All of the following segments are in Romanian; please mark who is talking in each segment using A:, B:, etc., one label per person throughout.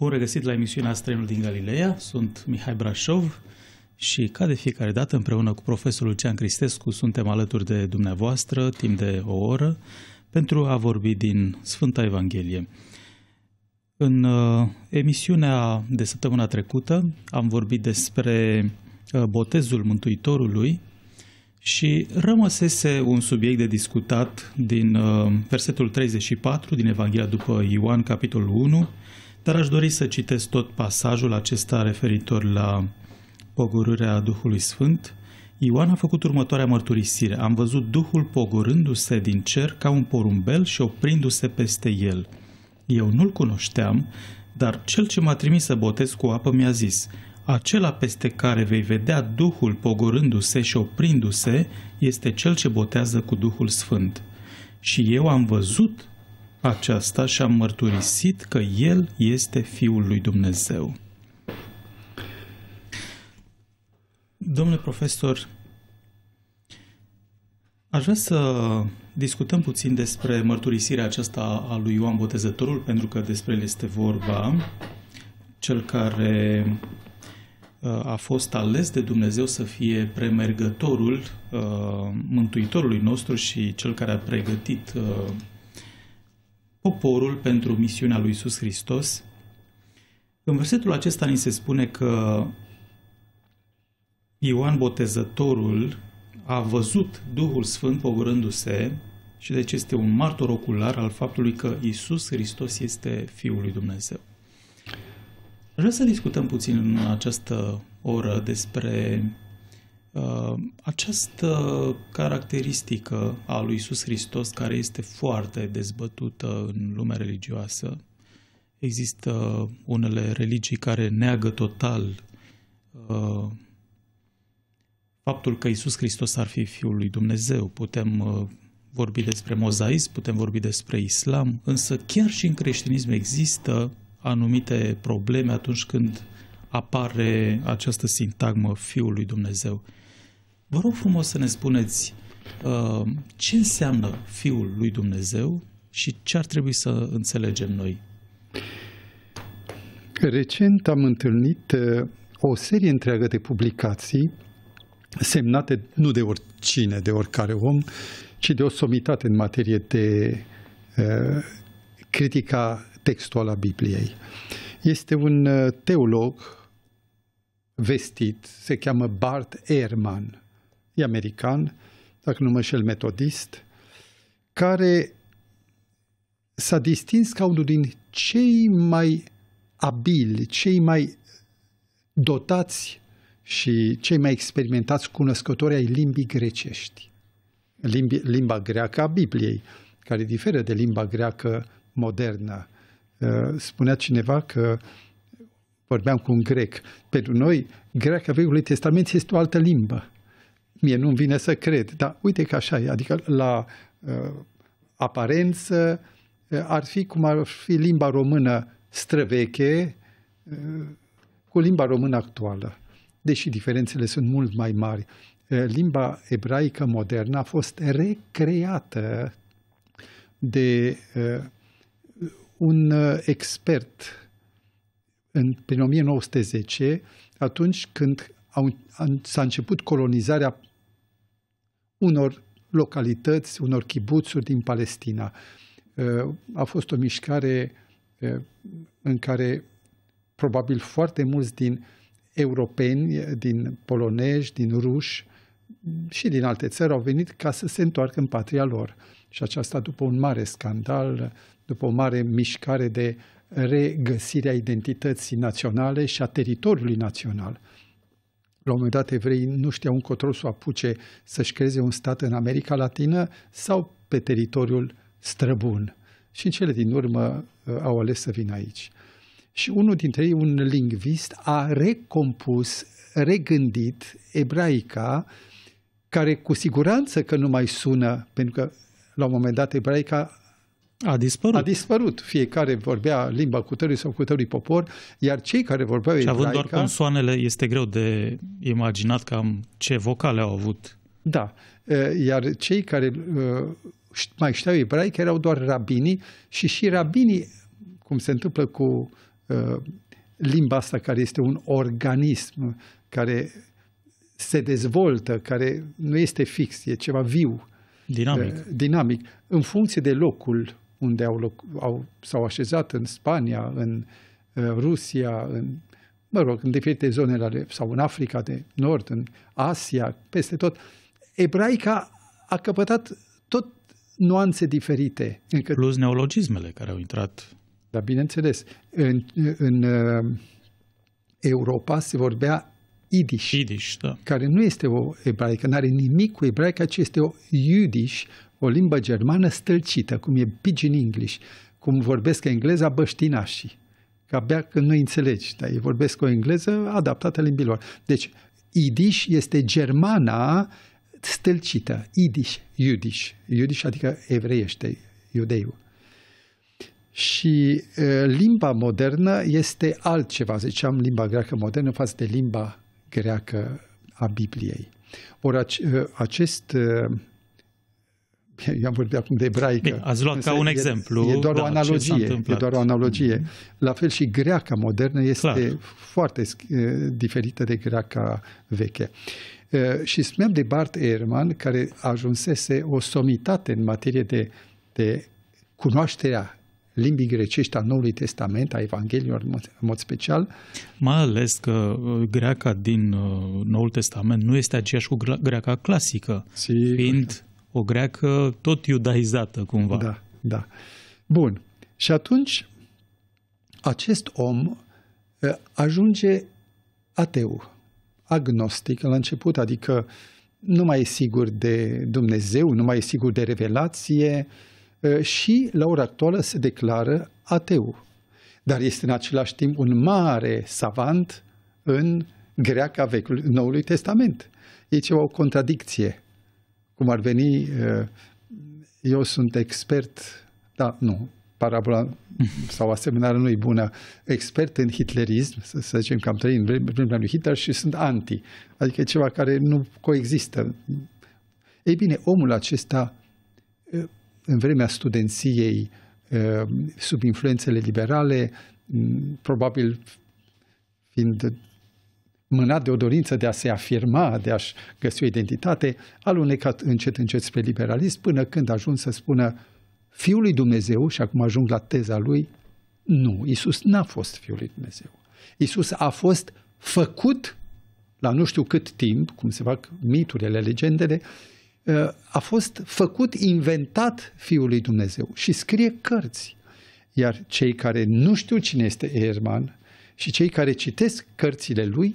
A: Bun regăsit la emisiunea Străinul din Galileea, sunt Mihai Brașov și ca de fiecare dată împreună cu profesorul Lucian Cristescu suntem alături de dumneavoastră timp de o oră pentru a vorbi din Sfânta Evanghelie. În uh, emisiunea de săptămâna trecută am vorbit despre uh, botezul Mântuitorului și rămăsese un subiect de discutat din uh, versetul 34 din Evanghelia după Ioan, capitolul 1, dar aș dori să citesc tot pasajul acesta referitor la pogorârea Duhului Sfânt. Ioan a făcut următoarea mărturisire. Am văzut Duhul pogorându-se din cer ca un porumbel și oprindu-se peste el. Eu nu-l cunoșteam, dar cel ce m-a trimis să botez cu apă mi-a zis, acela peste care vei vedea Duhul pogorându-se și oprindu-se este cel ce botează cu Duhul Sfânt. Și eu am văzut aceasta și-a mărturisit că El este Fiul lui Dumnezeu. Domnule profesor, aș vrea să discutăm puțin despre mărturisirea aceasta a lui Ioan Botezătorul, pentru că despre el este vorba, cel care uh, a fost ales de Dumnezeu să fie premergătorul uh, Mântuitorului nostru și cel care a pregătit uh, poporul pentru misiunea lui Iisus Hristos. În versetul acesta ni se spune că Ioan Botezătorul a văzut Duhul Sfânt pogorându-se și deci este un martor ocular al faptului că Isus Hristos este Fiul lui Dumnezeu. Aș vrea să discutăm puțin în această oră despre Uh, această caracteristică a lui Iisus Hristos, care este foarte dezbătută în lumea religioasă, există unele religii care neagă total uh, faptul că Iisus Hristos ar fi Fiul lui Dumnezeu. Putem uh, vorbi despre mozaism, putem vorbi despre islam, însă chiar și în creștinism există anumite probleme atunci când apare această sintagmă Fiul lui Dumnezeu. Vă rog frumos să ne spuneți uh, ce înseamnă Fiul lui Dumnezeu și ce ar trebui să înțelegem noi.
B: Recent am întâlnit uh, o serie întreagă de publicații semnate nu de oricine, de oricare om, ci de o somitate în materie de uh, critica textuală a Bibliei. Este un uh, teolog vestit, se cheamă Bart Ehrman, e american, dacă nu mă șel metodist, care s-a distins ca unul din cei mai abili, cei mai dotați și cei mai experimentați cunoscători ai limbii grecești. Limbi, limba greacă a Bibliei, care diferă de limba greacă modernă. Uh, spunea cineva că vorbeam cu un grec. Pentru noi, greacă Vechiului Testament este o altă limbă. Mie nu-mi vine să cred, dar uite că așa e. Adică la uh, aparență uh, ar fi cum ar fi limba română străveche uh, cu limba română actuală. Deși diferențele sunt mult mai mari. Uh, limba ebraică modernă a fost recreată de uh, un uh, expert în, prin 1910, atunci când au, s-a început colonizarea unor localități, unor chibuțuri din Palestina. Uh, a fost o mișcare uh, în care probabil foarte mulți din europeni, din polonezi, din ruși și din alte țări au venit ca să se întoarcă în patria lor. Și aceasta după un mare scandal, după o mare mișcare de regăsirea identității naționale și a teritoriului național. La un moment dat, evreii nu știau un control să o apuce să-și creeze un stat în America Latină sau pe teritoriul străbun. Și în cele din urmă uh, au ales să vină aici. Și unul dintre ei, un lingvist, a recompus, regândit ebraica, care cu siguranță că nu mai sună, pentru că la un moment dat ebraica a dispărut. A dispărut. Fiecare vorbea limba cutării sau cutării popor, iar cei care vorbeau Și ebraica... având doar
A: consoanele, este greu de imaginat cam ce vocale au avut.
B: Da. Iar cei care mai știau ebraică erau doar rabinii și și rabinii, cum se întâmplă cu limba asta care este un organism care se dezvoltă, care nu este fix, e ceva viu, dinamic. dinamic, în funcție de locul unde au loc, au, s-au așezat în Spania, în uh, Rusia, în, mă rog, în diferite zone ale, sau în Africa de Nord, în Asia, peste tot. Ebraica a căpătat tot nuanțe diferite. Încă...
A: Plus neologismele care au intrat. Dar
B: bineînțeles, în, în uh, Europa se vorbea idish, da. care nu este o ebraică, nu are nimic cu ebraica, ci este o iudiș, o limbă germană stâlcită, cum e pidgin English, cum vorbesc engleza băștinașii, că abia când nu înțelegi, dar ei vorbesc o engleză adaptată limbilor. Deci, idiș este germana stâlcită, Idiș, iudiș. Iudiș adică evreiește, iudeiul. Și e, limba modernă este altceva, ziceam limba greacă modernă față de limba greacă a Bibliei. Ori acest eu am vorbit acum de ebraică. Bine, ați luat ca un e, exemplu. E doar da, o analogie. E doar o analogie. La fel și greaca modernă este Clar. foarte diferită de greaca veche. Și spuneam de Bart Ehrman, care ajunsese o somitate în materie de, de cunoașterea limbii grecești a Noului Testament, a
A: Evangheliilor în mod special. Mai ales că greaca din Noul Testament nu este aceeași cu greaca clasică, Sigur. fiind o greacă tot iudaizată cumva. Da, da. Bun. Și atunci
B: acest om eh, ajunge ateu, agnostic la început, adică nu mai e sigur de Dumnezeu, nu mai e sigur de revelație eh, și la ora actuală se declară ateu. Dar este în același timp un mare savant în greaca vechiului Noului Testament. Deci e ceva o contradicție cum ar veni, eu sunt expert, da, nu, parabola sau asemănarea nu e bună, expert în hitlerism, să, să zicem că am trăit în vremea lui Hitler și sunt anti, adică ceva care nu coexistă. Ei bine, omul acesta, în vremea studenției, sub influențele liberale, probabil fiind mânat de o dorință de a se afirma, de a-și găsi o identitate, alunecat încet, încet spre liberalism, până când ajuns să spună Fiul lui Dumnezeu, și acum ajung la teza lui, nu, Isus n-a fost Fiul lui Dumnezeu. Isus a fost făcut la nu știu cât timp, cum se fac miturile, legendele, ă, a fost făcut, inventat Fiul lui Dumnezeu și scrie cărți. Iar cei care nu știu cine este Erman și cei care citesc cărțile lui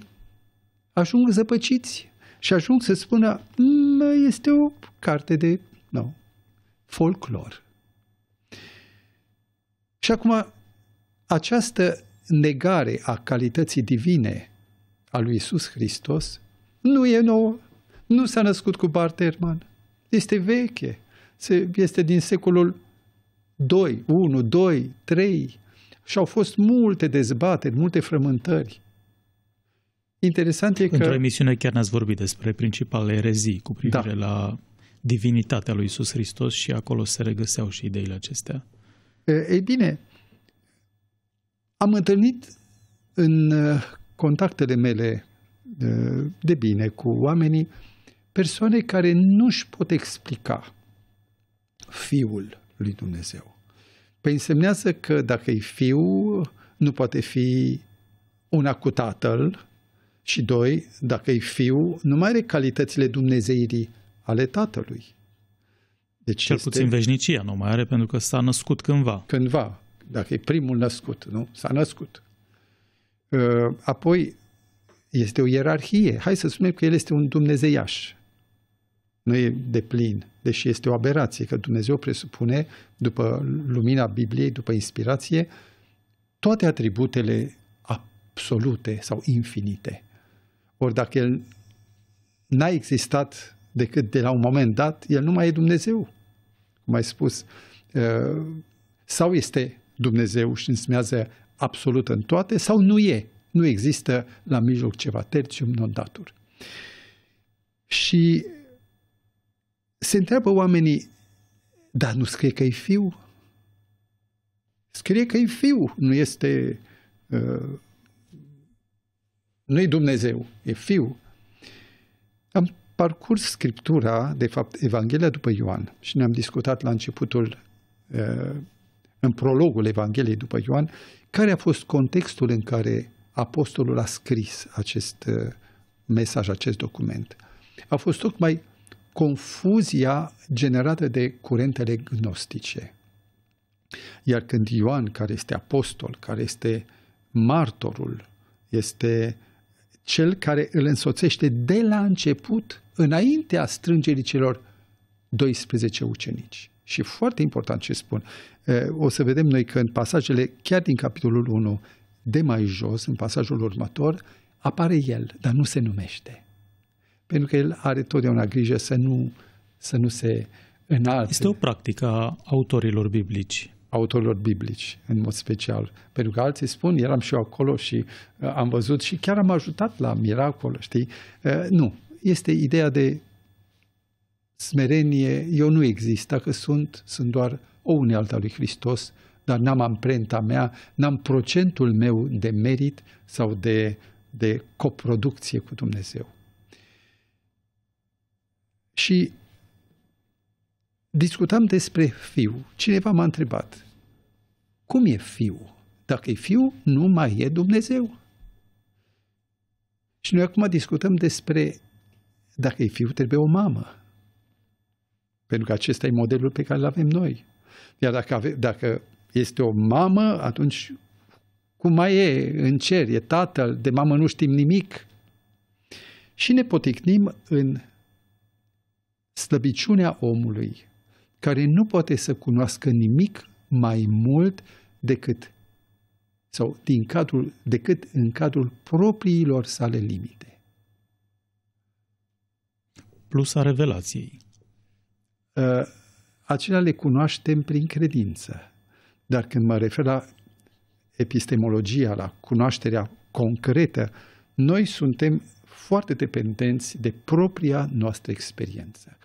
B: ajung zăpăciți și ajung să spună este o carte de nu, folclor. Și acum, această negare a calității divine a lui Isus Hristos nu e nouă, nu s-a născut cu Barterman, este veche, este din secolul 2, 1, 2, 3 și au fost multe dezbateri, multe frământări. Interesant e că... Într-o
A: emisiune chiar ne-ați vorbit despre principalele erezii cu da. privire da. la divinitatea lui Isus Hristos și acolo se regăseau și ideile acestea.
B: Ei bine, am întâlnit în uh, contactele mele uh, de bine cu oamenii persoane care nu își pot explica fiul lui Dumnezeu. Păi însemnează că dacă e Fiul, nu poate fi una cu tatăl, și doi, dacă e fiu, nu mai are calitățile dumnezeirii ale tatălui. Deci Cel este... puțin
A: veșnicia nu mai are, pentru că s-a născut cândva. Cândva, dacă e primul născut, nu? S-a
B: născut. Ă, apoi, este o ierarhie. Hai să spunem că el este un dumnezeiaș. Nu e de plin, deși este o aberație, că Dumnezeu presupune, după lumina Bibliei, după inspirație, toate atributele absolute sau infinite. Ori dacă el n-a existat decât de la un moment dat, el nu mai e Dumnezeu. Cum ai spus, uh, sau este Dumnezeu și însmează absolut în toate, sau nu e. Nu există la mijloc ceva tertium non datur. Și se întreabă oamenii, dar nu scrie că e fiu? Scrie că e fiu, nu este uh, nu e Dumnezeu, e Fiul. Am parcurs Scriptura, de fapt Evanghelia după Ioan și ne-am discutat la începutul, în prologul Evangheliei după Ioan, care a fost contextul în care apostolul a scris acest mesaj, acest document. A fost tocmai confuzia generată de curentele gnostice. Iar când Ioan, care este apostol, care este martorul, este cel care îl însoțește de la început, înaintea strângerii celor 12 ucenici. Și foarte important ce spun. O să vedem noi că în pasajele, chiar din capitolul 1, de mai jos, în pasajul următor, apare el, dar nu se numește. Pentru că el are totdeauna grijă să nu, să nu se înalte. Este o practică a autorilor biblici autorilor biblici, în mod special. Pentru că alții spun, eram și eu acolo și uh, am văzut și chiar am ajutat la miracol, știi? Uh, nu. Este ideea de smerenie. Eu nu exist. Dacă sunt, sunt doar o a lui Hristos, dar n-am amprenta mea, n-am procentul meu de merit sau de, de coproducție cu Dumnezeu. Și discutam despre fiu. Cineva m-a întrebat, cum e fiu? Dacă e fiu, nu mai e Dumnezeu. Și noi acum discutăm despre dacă e fiu, trebuie o mamă. Pentru că acesta e modelul pe care îl avem noi. Iar dacă, ave, dacă este o mamă, atunci cum mai e în cer, e tatăl, de mamă nu știm nimic. Și ne poticnim în slăbiciunea omului, care nu poate să cunoască nimic mai mult decât sau din cadrul, decât în cadrul propriilor sale limite. Plus a revelației. Ă, acelea le cunoaștem prin credință, dar când mă refer la epistemologia, la cunoașterea concretă, noi suntem foarte dependenți de propria noastră experiență.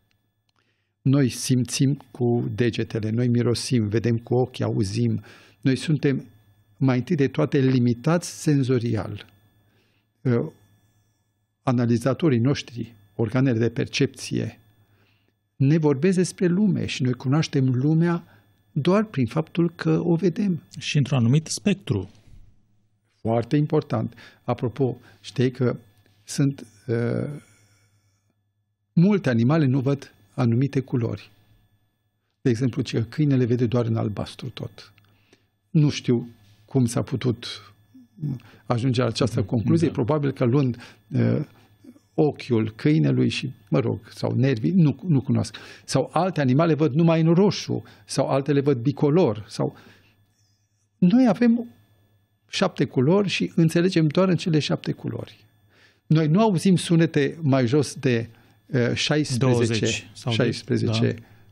B: Noi simțim cu degetele, noi mirosim, vedem cu ochii, auzim. Noi suntem mai întâi de toate limitați senzorial. Ă, analizatorii noștri, organele de percepție, ne vorbesc despre lume și noi cunoaștem lumea doar prin faptul că o vedem. Și într-un anumit spectru. Foarte important. Apropo, știi că sunt uh, multe animale nu văd anumite culori. De exemplu, că câinele vede doar în albastru tot. Nu știu cum s-a putut uh, ajunge la această mm-hmm. concluzie. Da. Probabil că luând uh, ochiul câinelui și, mă rog, sau nervii, nu, nu cunosc. Sau alte animale văd numai în roșu, sau altele văd bicolor. Sau... Noi avem șapte culori și înțelegem doar în cele șapte culori. Noi nu auzim sunete mai jos de 16, uh, 20 sau 16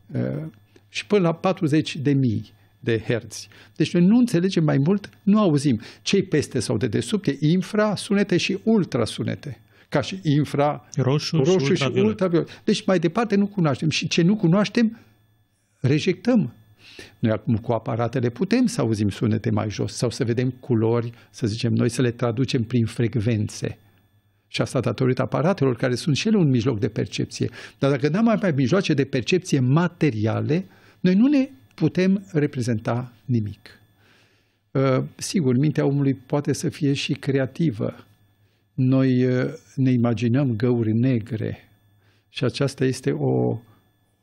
B: da. Uh, și până la 40 de mii de herți. Deci noi nu înțelegem mai mult, nu auzim cei peste sau de desubte, infrasunete infra, sunete și ultrasunete ca și infra, roșu, roșu și, ultraviolet. și ultraviolet. Deci mai departe nu cunoaștem și ce nu cunoaștem, rejectăm. Noi acum cu aparatele putem să auzim sunete mai jos sau să vedem culori, să zicem noi, să le traducem prin frecvențe. Și asta datorită aparatelor, care sunt și ele un mijloc de percepție. Dar dacă n-am mai mijloace de percepție materiale, noi nu ne putem reprezenta nimic. Uh, sigur, mintea omului poate să fie și creativă. Noi uh, ne imaginăm găuri negre și aceasta este o,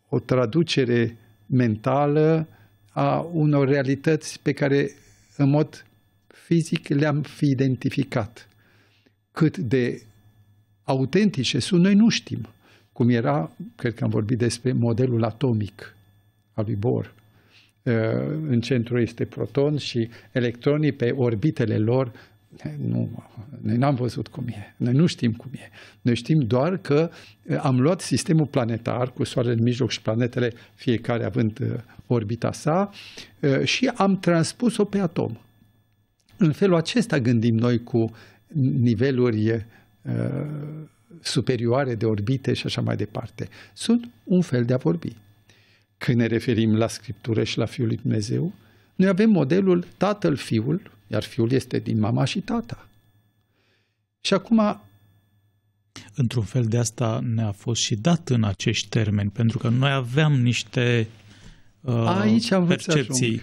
B: o traducere mentală a unor realități pe care în mod fizic le-am fi identificat. Cât de autentice sunt, noi nu știm. Cum era, cred că am vorbit despre modelul atomic al lui Bohr. Uh, în centru este proton și electronii pe orbitele lor nu, noi n-am văzut cum e, noi nu știm cum e. Noi știm doar că uh, am luat sistemul planetar cu Soarele în mijloc și planetele fiecare având uh, orbita sa și am transpus-o pe atom. În felul acesta gândim noi cu niveluri Uh, superioare de orbite și așa mai departe. Sunt un fel de a vorbi. Când ne referim la Scriptură și la Fiul lui Dumnezeu, noi avem modelul Tatăl-Fiul, iar Fiul este din
A: mama și tata. Și acum... Într-un fel de asta ne-a fost și dat în acești termeni, pentru că noi aveam niște uh, Aici am percepții.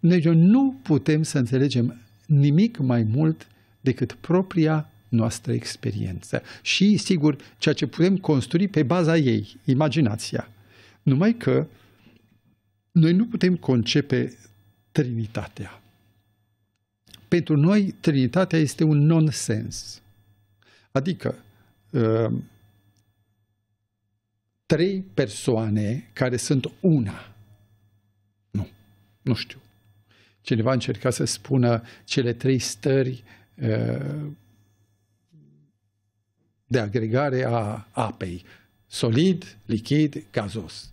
B: Deci noi nu putem să înțelegem nimic mai mult decât propria noastră experiență. Și, sigur, ceea ce putem construi pe baza ei, imaginația. Numai că noi nu putem concepe Trinitatea. Pentru noi, Trinitatea este un nonsens. Adică, uh, trei persoane care sunt una. Nu, nu știu. Cineva încerca să spună cele trei stări uh, de agregare a apei. Solid, lichid, gazos.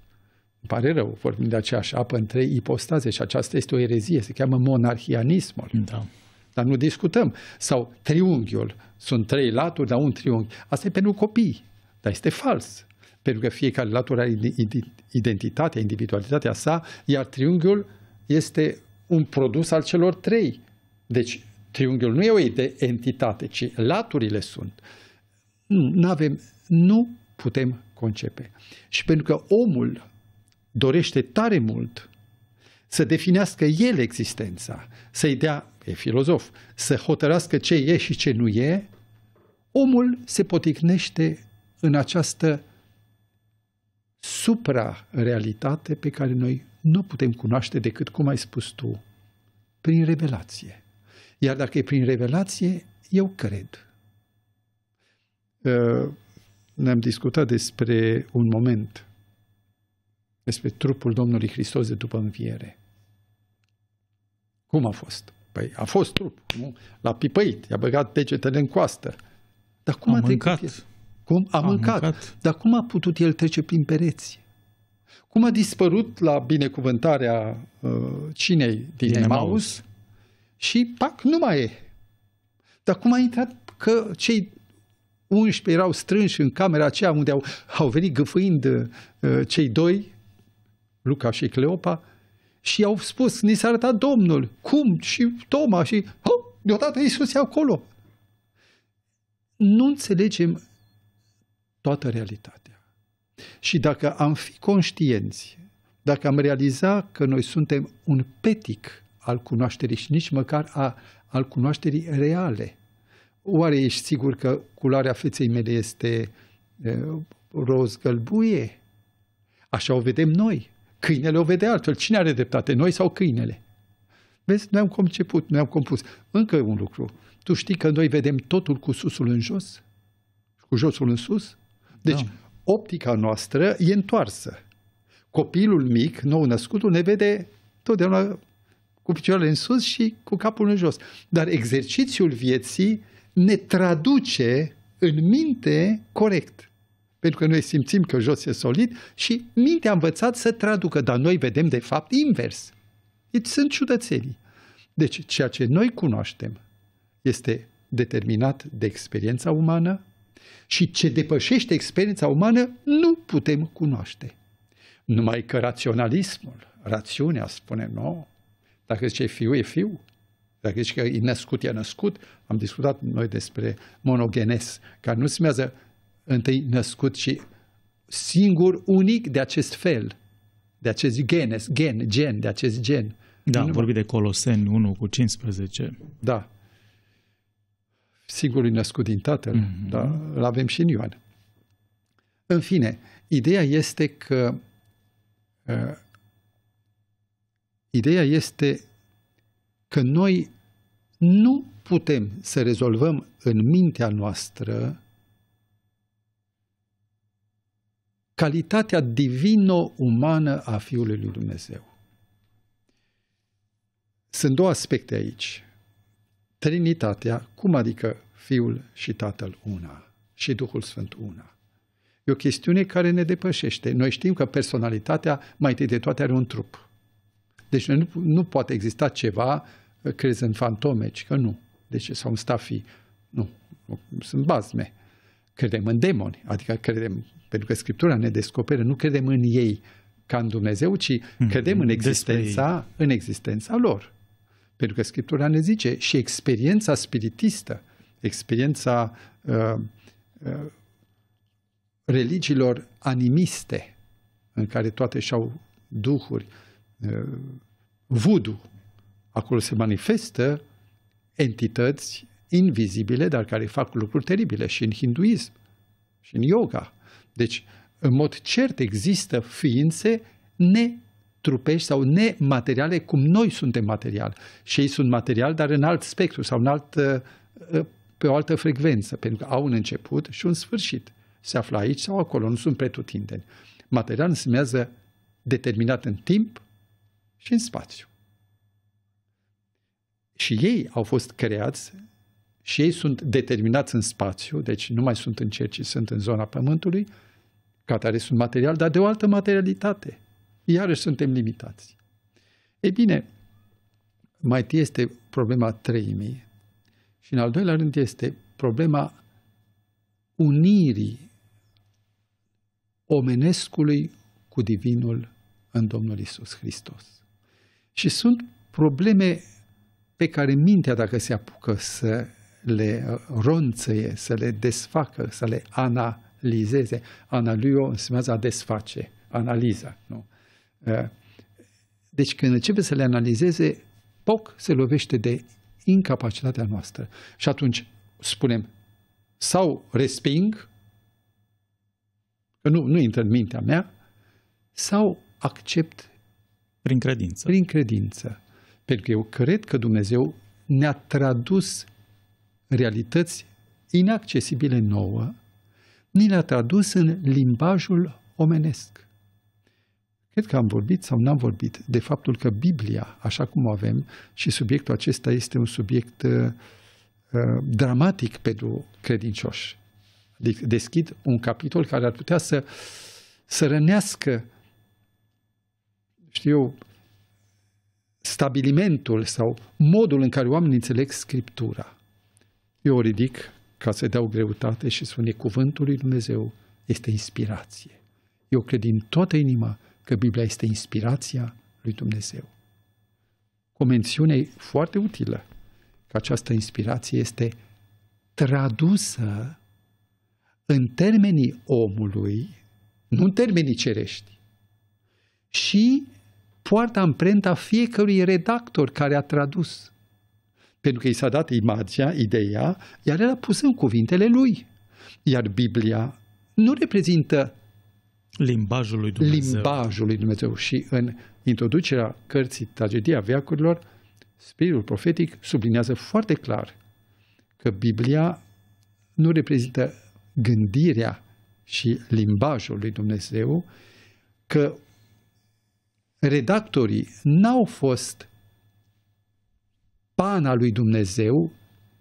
B: Îmi pare rău, vorbim de aceeași apă în trei ipostaze și aceasta este o erezie, se cheamă monarhianismul. Da. Dar nu discutăm. Sau triunghiul. Sunt trei laturi, dar un triunghi. Asta e pentru copii, dar este fals. Pentru că fiecare latură are identitatea, individualitatea sa, iar triunghiul este un produs al celor trei. Deci triunghiul nu e o entitate, ci laturile sunt. Nu, nu avem nu putem concepe. Și pentru că omul dorește tare mult să definească el existența, să-i dea, e filozof, să hotărască ce e și ce nu e, omul se poticnește în această supra-realitate pe care noi nu putem cunoaște decât, cum ai spus tu, prin revelație. Iar dacă e prin revelație, eu cred ne-am discutat despre un moment, despre trupul Domnului Hristos de după înviere. Cum a fost? Păi a fost trup, nu? L-a pipăit, i-a băgat degetele în coastă. Dar cum a, a mâncat. El? Cum? A, a mâncat. mâncat. Dar cum a putut el trece prin pereți? Cum a dispărut la binecuvântarea uh, cinei din, din Emaus și, pac, nu mai e. Dar cum a intrat că cei 11 erau strânși în camera aceea unde au, au venit gâfâind uh, cei doi, Luca și Cleopa, și au spus, ni s-a arătat Domnul, cum? Și Toma și, oh, deodată Iisus e acolo. Nu înțelegem toată realitatea. Și dacă am fi conștienți, dacă am realiza că noi suntem un petic al cunoașterii și nici măcar a, al cunoașterii reale, oare ești sigur că culoarea feței mele este roz gălbuie? Așa o vedem noi. Câinele o vede altfel. Cine are dreptate, noi sau câinele? Vezi, noi am conceput, noi am compus. Încă un lucru. Tu știi că noi vedem totul cu susul în jos? Cu josul în sus? Deci, da. optica noastră e întoarsă. Copilul mic, nou născutul, ne vede totdeauna cu picioarele în sus și cu capul în jos. Dar exercițiul vieții ne traduce în minte corect. Pentru că noi simțim că jos e solid și mintea a învățat să traducă, dar noi vedem de fapt invers. Deci sunt ciudățenii. Deci ceea ce noi cunoaștem este determinat de experiența umană și ce depășește experiența umană nu putem cunoaște. Numai că raționalismul, rațiunea spune nouă, dacă zice fiu e fiu, dacă zici că e născut, e născut, am discutat noi despre monogenes, care nu semează întâi născut, ci singur, unic de acest fel, de acest genes, gen, gen, de acest gen. Da, am vorbit de Coloseni 1 cu 15. Da. Singurul născut din tatăl, mm-hmm. dar îl avem și în Ioan. În fine, ideea este că uh, ideea este că noi nu putem să rezolvăm în mintea noastră calitatea divino-umană a Fiului lui Dumnezeu. Sunt două aspecte aici. Trinitatea, cum adică Fiul și Tatăl una și Duhul Sfânt una. E o chestiune care ne depășește. Noi știm că personalitatea mai întâi de toate are un trup. Deci nu, nu poate exista ceva, uh, crezi în fantome, ci că nu. Deci sau în stafii. Nu. Sunt bazme. Credem în demoni, adică credem, pentru că Scriptura ne descoperă, nu credem în ei ca în Dumnezeu, ci hmm. credem în existența, în existența lor. Pentru că Scriptura ne zice și experiența spiritistă, experiența uh, uh, religiilor animiste, în care toate și-au duhuri, uh, Eh, voodoo. Acolo se manifestă entități invizibile, dar care fac lucruri teribile și în hinduism, și în yoga. Deci, în mod cert, există ființe netrupești sau nemateriale, cum noi suntem material Și ei sunt material, dar în alt spectru sau în alt, eh, eh, pe o altă frecvență, pentru că au un început și un sfârșit. Se află aici sau acolo, nu sunt pretutindeni. Material înseamnă determinat în timp, și în spațiu. Și ei au fost creați și ei sunt determinați în spațiu, deci nu mai sunt în cer, ci sunt în zona Pământului, ca care sunt material, dar de o altă materialitate. Iarăși suntem limitați. Ei bine, mai este problema treimii și în al doilea rând este problema unirii omenescului cu divinul în Domnul Isus Hristos. Și sunt probleme pe care mintea, dacă se apucă să le uh, ronțăie, să le desfacă, să le analizeze, analio înseamnă a desface, analiza. Nu? Uh, deci când începe să le analizeze, poc se lovește de incapacitatea noastră. Și atunci spunem, sau resping, că nu, nu intră în mintea mea, sau accept prin credință. Prin credință. Pentru că eu cred că Dumnezeu ne-a tradus realități inaccesibile nouă, ni le-a tradus în limbajul omenesc. Cred că am vorbit sau n-am vorbit de faptul că Biblia, așa cum o avem, și subiectul acesta este un subiect uh, uh dramatic pentru credincioși. Adică deschid un capitol care ar putea să, să rănească știu, stabilimentul sau modul în care oamenii înțeleg Scriptura. Eu o ridic ca să dau greutate și spune cuvântul lui Dumnezeu este inspirație. Eu cred din toată inima că Biblia este inspirația lui Dumnezeu. O mențiune foarte utilă că această inspirație este tradusă în termenii omului, nu în termenii cerești, și poartă amprenta fiecărui redactor care a tradus. Pentru că i s-a dat imaginea, ideea, iar el a pus în cuvintele lui. Iar Biblia nu reprezintă limbajul lui Dumnezeu. Limbajul lui Dumnezeu. Și în introducerea cărții Tragedia Veacurilor, spiritul profetic sublinează foarte clar că Biblia nu reprezintă gândirea și limbajul lui Dumnezeu, că redactorii n-au fost pana lui Dumnezeu,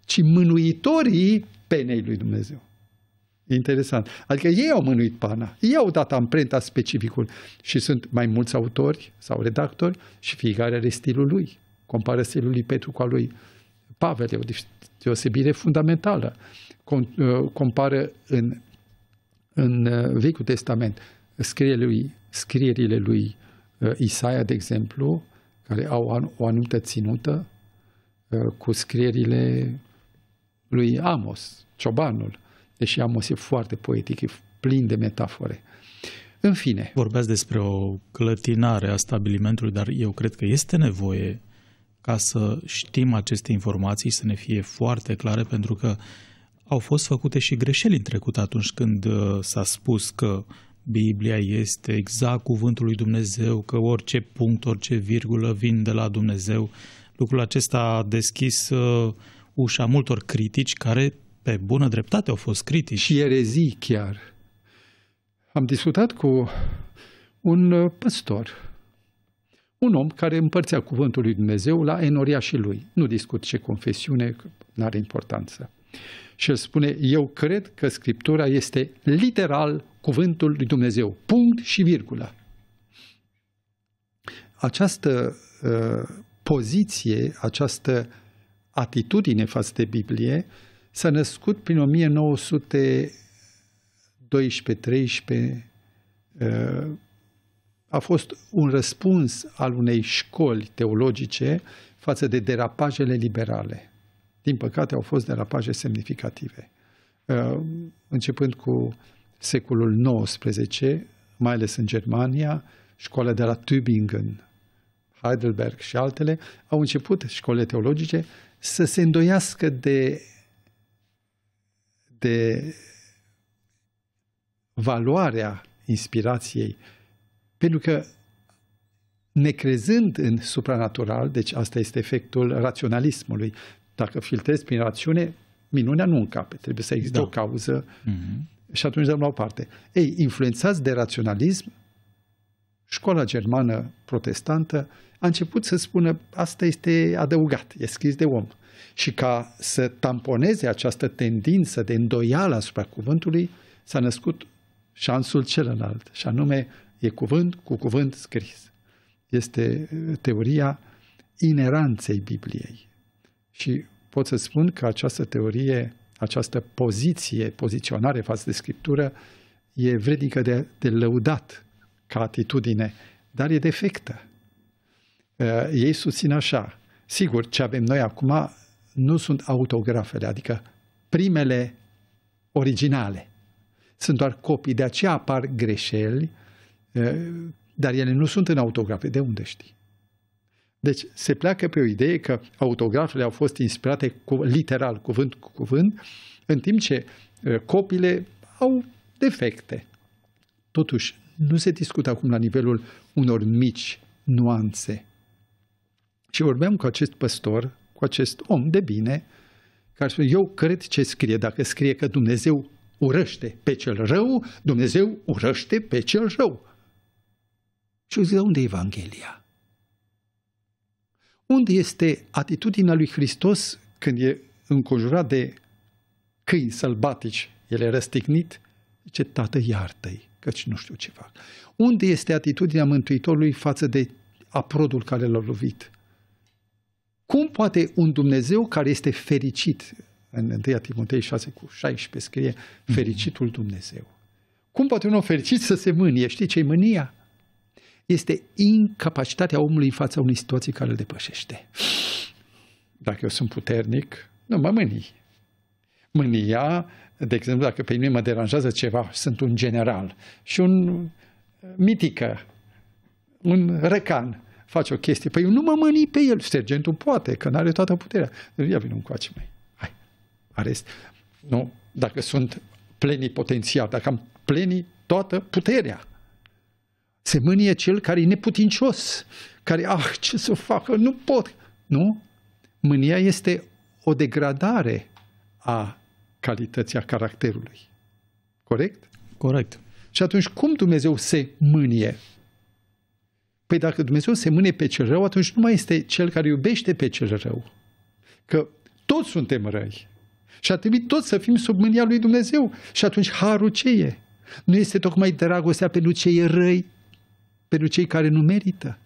B: ci mânuitorii penei lui Dumnezeu. Interesant. Adică ei au mânuit pana, ei au dat amprenta specificul și sunt mai mulți autori sau redactori și fiecare are stilul lui. Compară stilul lui Petru cu al lui Pavel, e o deosebire fundamentală. Uh, compară în, în uh, Vechiul Testament scrierile lui, scrierile lui Uh, Isaia, de exemplu, care au o anumită ținută uh, cu scrierile lui Amos, ciobanul, deși Amos e foarte poetic, e plin de
A: metafore. În fine. Vorbeați despre o clătinare a stabilimentului, dar eu cred că este nevoie ca să știm aceste informații, să ne fie foarte clare, pentru că au fost făcute și greșeli în trecut atunci când uh, s-a spus că Biblia este exact cuvântul lui Dumnezeu, că orice punct, orice virgulă vin de la Dumnezeu. Lucrul acesta a deschis uh, ușa multor critici care, pe bună dreptate, au fost critici. Și erezii chiar.
B: Am discutat cu un uh, păstor, un om care împărțea cuvântul lui Dumnezeu la enoria și lui. Nu discut ce confesiune, nu are importanță. Și el spune, eu cred că Scriptura este literal cuvântul lui Dumnezeu. Punct și virgulă. Această uh, poziție, această atitudine față de Biblie s-a născut prin 1912-13 uh, a fost un răspuns al unei școli teologice față de derapajele liberale. Din păcate, au fost derapaje semnificative. Uh, începând cu secolul XIX, mai ales în Germania, școala de la Tübingen, Heidelberg și altele, au început școlile teologice să se îndoiască de, de valoarea inspirației, pentru că necrezând în supranatural, deci asta este efectul raționalismului, dacă filtrezi prin rațiune, minunea nu încape, trebuie să existe da. o cauză.
A: Mm-hmm
B: și atunci dăm la o parte. Ei, influențați de raționalism, școala germană protestantă a început să spună asta este adăugat, e scris de om. Și ca să tamponeze această tendință de îndoială asupra cuvântului, s-a născut șansul celălalt, și anume e cuvânt cu cuvânt scris. Este uh, teoria ineranței Bibliei. Și pot să spun că această teorie această poziție, poziționare față de Scriptură, e vrednică de, de lăudat ca atitudine, dar e defectă. Uh, ei susțin așa. Sigur, ce avem noi acum nu sunt autografele, adică primele originale. Sunt doar copii, de aceea apar greșeli, uh, dar ele nu sunt în autografe. De unde știi? Deci se pleacă pe o idee că autografele au fost inspirate cu, literal, cuvânt cu cuvânt, în timp ce uh, copile au defecte. Totuși, nu se discută acum la nivelul unor mici nuanțe. Și vorbeam cu acest păstor, cu acest om de bine, care spune, eu cred ce scrie, dacă scrie că Dumnezeu urăște pe cel rău, Dumnezeu urăște pe cel rău. Și eu zic, unde e Evanghelia? Unde este atitudinea lui Hristos când e înconjurat de câini sălbatici, el e răstignit, zice, Tată, iartă-i, căci nu știu ce fac. Unde este atitudinea Mântuitorului față de aprodul care l-a lovit? Cum poate un Dumnezeu care este fericit, în 1 Timotei 6 cu 16 scrie, fericitul Dumnezeu. Cum poate un om fericit să se mânie? Știi ce-i mânia? este incapacitatea omului în fața unei situații care îl depășește. Dacă eu sunt puternic, nu mă mânii. Mânia, de exemplu, dacă pe mine mă deranjează ceva, sunt un general și un uh, mitică, un răcan, face o chestie. Păi eu nu mă mâni pe el. Sergentul poate, că nu are toată puterea. Ia vin un coace mai. Hai, arest. Nu, dacă sunt potențial, dacă am plenii toată puterea. Se mânie cel care e neputincios, care, ah, ce să facă, nu pot. Nu? Mânia este o degradare a a caracterului. Corect? Corect. Și atunci cum Dumnezeu se mânie? Păi dacă Dumnezeu se mânie pe cel rău, atunci nu mai este cel care iubește pe cel rău. Că toți suntem răi. Și ar trebui toți să fim sub mânia lui Dumnezeu. Și atunci harul ce e? Nu este tocmai dragostea pentru cei răi pentru cei care nu merită.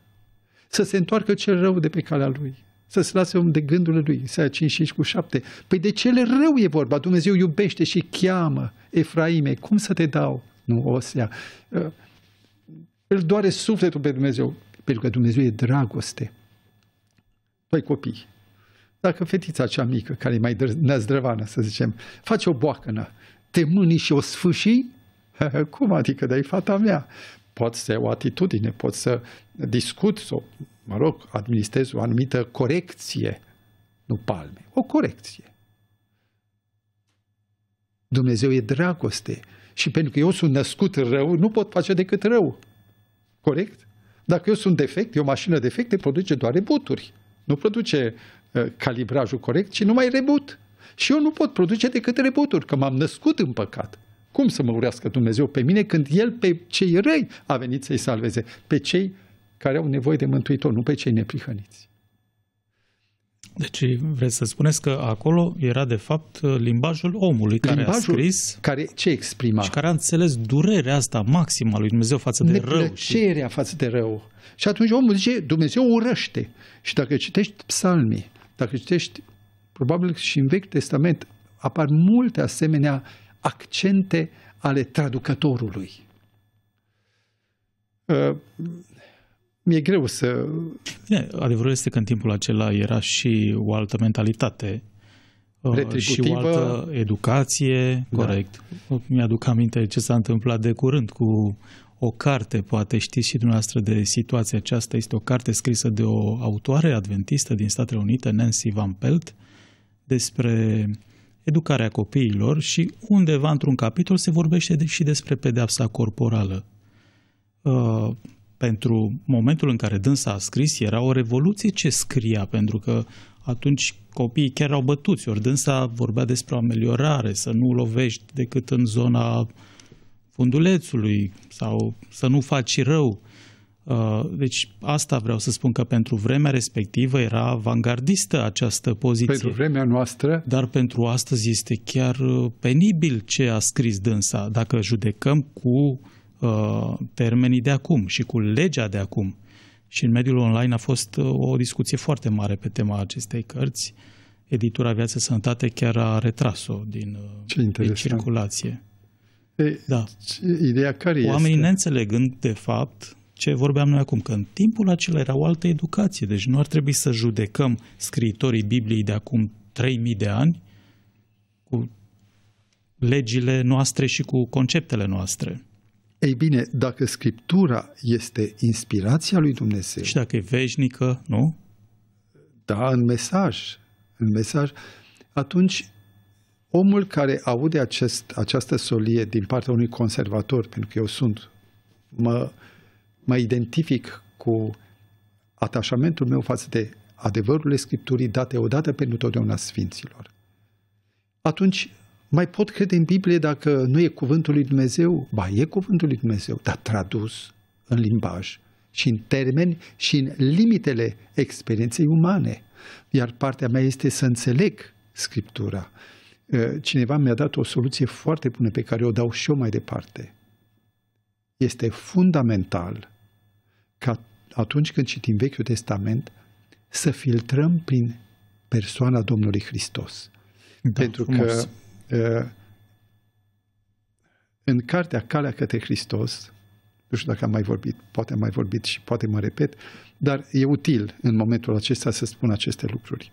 B: Să se întoarcă cel rău de pe calea lui. Să se lase om de gândurile lui. Isaia 5 cu 7. Păi de cel rău e vorba. Dumnezeu iubește și cheamă. Efraime, cum să te dau? Nu, Osea. Ă, îl doare sufletul pe Dumnezeu. Pentru că Dumnezeu e dragoste. Păi copii. Dacă fetița cea mică, care e mai năzdrăvană, să zicem, face o boacănă, te mâni și o sfâșii, cum adică, dar e fata mea pot să o atitudine, pot să discut sau, mă rog, administrez o anumită corecție, nu palme, o corecție. Dumnezeu e dragoste și pentru că eu sunt născut rău, nu pot face decât rău. Corect? Dacă eu sunt defect, e o mașină defecte, produce doar rebuturi. Nu produce uh, calibrajul corect, ci numai rebut. Și eu nu pot produce decât rebuturi, că m-am născut în păcat. Cum să mă urească Dumnezeu pe mine când El pe cei răi a venit să-i salveze? Pe cei care au nevoie de Mântuitor, nu pe
A: cei neprihăniți. Deci vreți să spuneți că acolo era de fapt limbajul omului care limbajul a scris care ce exprima și care a înțeles durerea asta maximă a lui Dumnezeu față de rău.
B: Plăcerea și... față de rău. Și atunci omul zice Dumnezeu urăște. Și dacă citești psalmii, dacă citești probabil și în Vechiul Testament apar multe asemenea uh, accente ale traducătorului. Uh, mi-e greu să...
A: Bine, adevărul este că în timpul acela era și o altă mentalitate ă, și o altă educație, da. corect. Da. Mi-aduc aminte ce s-a întâmplat de curând cu o carte, poate știți și dumneavoastră de situația aceasta, este o carte scrisă de o autoare adventistă din Statele Unite, Nancy Van Pelt, despre educarea copiilor și undeva într-un capitol se vorbește de, și despre pedeapsa corporală. Uh, pentru momentul în care dânsa a scris, era o revoluție ce scria, pentru că atunci copiii chiar au bătuți, ori dânsa vorbea despre o ameliorare, să nu lovești decât în zona fundulețului sau să nu faci rău. Uh, Uh, deci asta vreau să spun că pentru vremea respectivă era avangardistă această poziție. Pentru vremea noastră. Dar pentru astăzi este chiar uh, penibil ce a scris dânsa, dacă judecăm cu uh, termenii de acum și cu legea de acum. Și în mediul online a fost uh, o discuție foarte mare pe tema acestei cărți. Editura Viață Sănătate chiar a retras-o din, din circulație. Ei, da. Ideea care Oamenii este? neînțelegând, de fapt, ce vorbeam noi acum, că în timpul acela era o altă educație, deci nu ar trebui să judecăm scriitorii Bibliei de acum 3000 de ani cu legile noastre și cu conceptele noastre. Ei bine, dacă Scriptura este inspirația lui Dumnezeu... Și dacă e veșnică,
B: nu? Da, în mesaj. În mesaj. Atunci, omul care aude acest, această solie din partea unui conservator, pentru că eu sunt, mă, mă identific cu atașamentul meu față de adevărurile Scripturii date odată pentru totdeauna Sfinților. Atunci mai pot crede în Biblie dacă nu e cuvântul lui Dumnezeu? Ba, e cuvântul lui Dumnezeu, dar tradus în limbaj și în termeni și în limitele experienței umane. Iar partea mea este să înțeleg Scriptura. Ă, cineva mi-a dat o soluție foarte bună pe care o dau și eu mai departe. Este fundamental ca atunci când citim Vechiul Testament să filtrăm prin persoana Domnului Hristos. Da, Pentru frumos. că în cartea Calea către Hristos, nu știu dacă am mai vorbit, poate am mai vorbit și poate mă repet, dar e util în momentul acesta să spun aceste lucruri.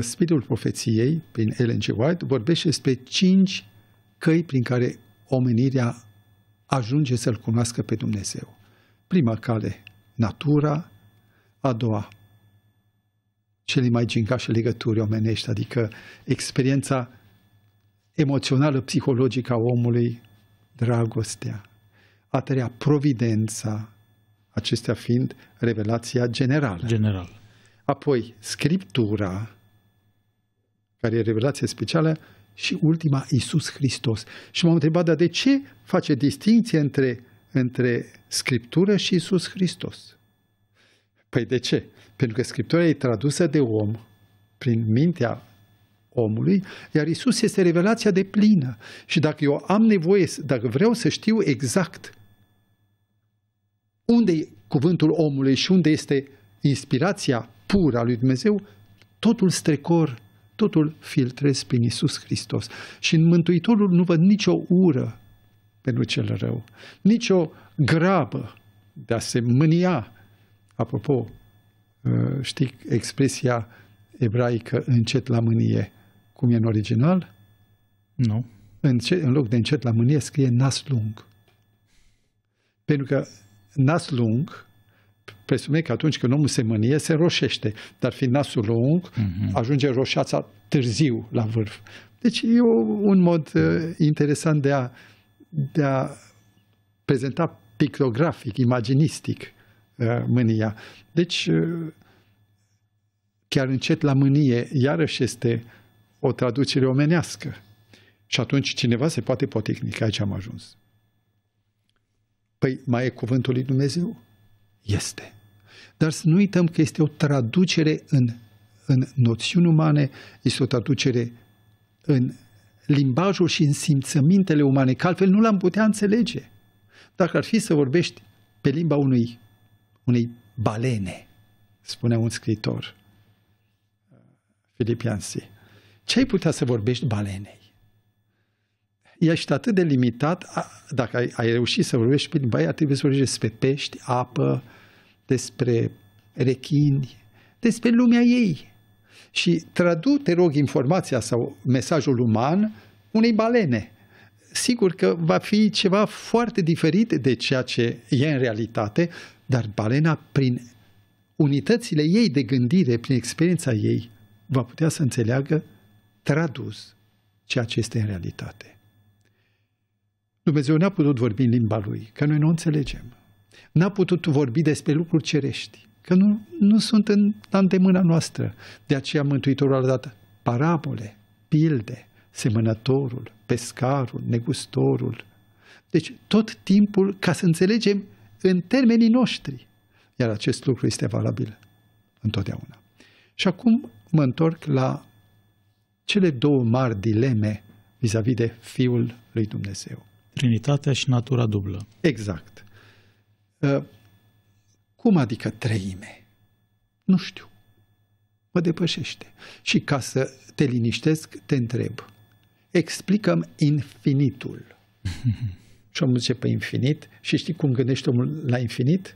B: Spiritul profeției, prin Ellen G. White, vorbește despre cinci căi prin care omenirea ajunge să-L cunoască pe Dumnezeu. Prima cale, natura, a doua, cele mai gingașe legături omenești, adică experiența emoțională, psihologică a omului, dragostea, a treia, providența, acestea fiind revelația generală. General. Apoi, scriptura, care e revelația specială, și ultima, Isus Hristos. Și m-am întrebat, dar de ce face distinție între între Scriptură și Isus Hristos. Păi de ce? Pentru că Scriptura e tradusă de om prin mintea omului, iar Isus este revelația de plină. Și dacă eu am nevoie, dacă vreau să știu exact unde e cuvântul omului și unde este inspirația pură a lui Dumnezeu, totul strecor, totul filtrez prin Isus Hristos. Și în Mântuitorul nu văd nicio ură, pentru cel rău, nicio grabă de a se mânia. Apropo, uh, știi expresia ebraică încet la mânie, cum e în original? Nu. Încet, în loc de încet la mânie scrie nas lung. Pentru că nas lung presupune că atunci când omul se mânie, se roșește. Dar fiind nasul lung, mm-hmm. ajunge roșața târziu la vârf. Deci e un mod uh, interesant de a uh, de a prezenta pictografic, imaginistic uh, mânia. Deci, uh, chiar încet la mânie, iarăși este o traducere omenească. Și atunci cineva se poate potecni că aici am ajuns. Păi mai e cuvântul lui Dumnezeu? Este. Dar să nu uităm că este o traducere în, în noțiuni umane, este o traducere în limbajul și în simțămintele umane, că altfel nu l-am putea înțelege. Dacă ar fi să vorbești pe limba unui, unei balene, spune un scritor, Filip Iansi, ce ai putea să vorbești balenei? Ești atât de limitat, dacă ai, ai reușit să vorbești pe limba ar trebui să vorbești despre pești, apă, despre rechini, despre lumea ei și tradu, te rog, informația sau mesajul uman unei balene. Sigur că va fi ceva foarte diferit de ceea ce e în realitate, dar balena, prin unitățile ei de gândire, prin experiența ei, va putea să înțeleagă tradus ceea ce este în realitate. Dumnezeu n-a putut vorbi în limba lui, că noi nu o înțelegem. N-a putut vorbi despre lucruri cerești că nu, nu sunt în, la îndemâna noastră. De aceea Mântuitorul a dat parabole, pilde, semănătorul, pescarul, negustorul. Deci tot timpul ca să înțelegem în termenii noștri. Iar acest lucru este valabil întotdeauna. Și acum mă întorc la cele două mari dileme vis-a-vis de Fiul lui Dumnezeu. Trinitatea și natura dublă. Exact. Cum adică treime? Nu știu. Mă depășește. Și ca să te liniștesc, te întreb. Explicăm infinitul. și omul zice pe păi, infinit și știi cum gândește omul la infinit?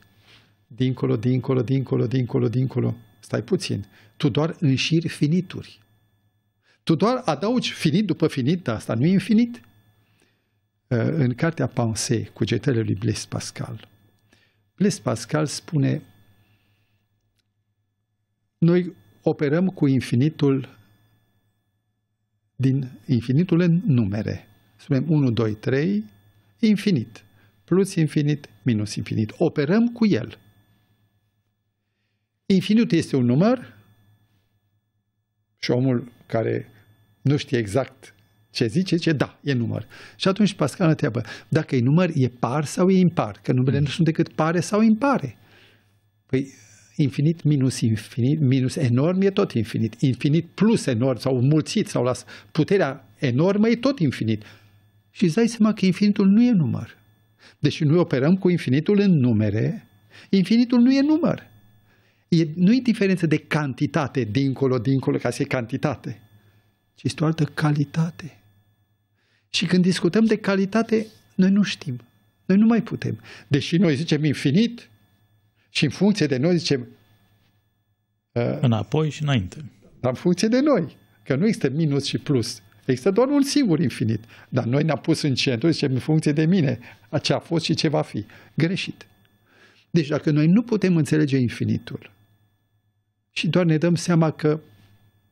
B: Dincolo, dincolo, dincolo, dincolo, dincolo. Stai puțin. Tu doar înșiri finituri. Tu doar adaugi finit după finit, dar asta nu e infinit. În cartea Pensée, cu lui Blaise Pascal, Blaise Pascal spune noi operăm cu infinitul din infinitul în numere. Spunem 1, 2, 3, infinit. Plus infinit, minus infinit. Operăm cu el. Infinitul este un număr și omul care nu știe exact ce zice, zice da, e număr. Și atunci Pascal întreabă dacă e număr, e par sau e impar? Că numele nu sunt decât pare sau impare. Păi infinit minus infinit, minus enorm e tot infinit. Infinit plus enorm sau mulțit sau las puterea enormă e tot infinit. Și îți dai seama că infinitul nu e număr. Deși noi operăm cu infinitul în numere, infinitul nu e număr. E, nu e diferență de cantitate dincolo, dincolo, ca să e cantitate, ci este o altă calitate. Și când discutăm de calitate, noi nu știm. Noi nu mai putem. Deși noi zicem infinit și în funcție de noi zicem... Uh, Înapoi și înainte. Dar în funcție de noi. Că nu există minus și plus. Există doar un singur infinit. Dar noi ne-am pus în centru, zicem, în funcție de mine, a ce a fost și ce va fi. Greșit. Deci dacă noi nu putem înțelege infinitul și doar ne dăm seama că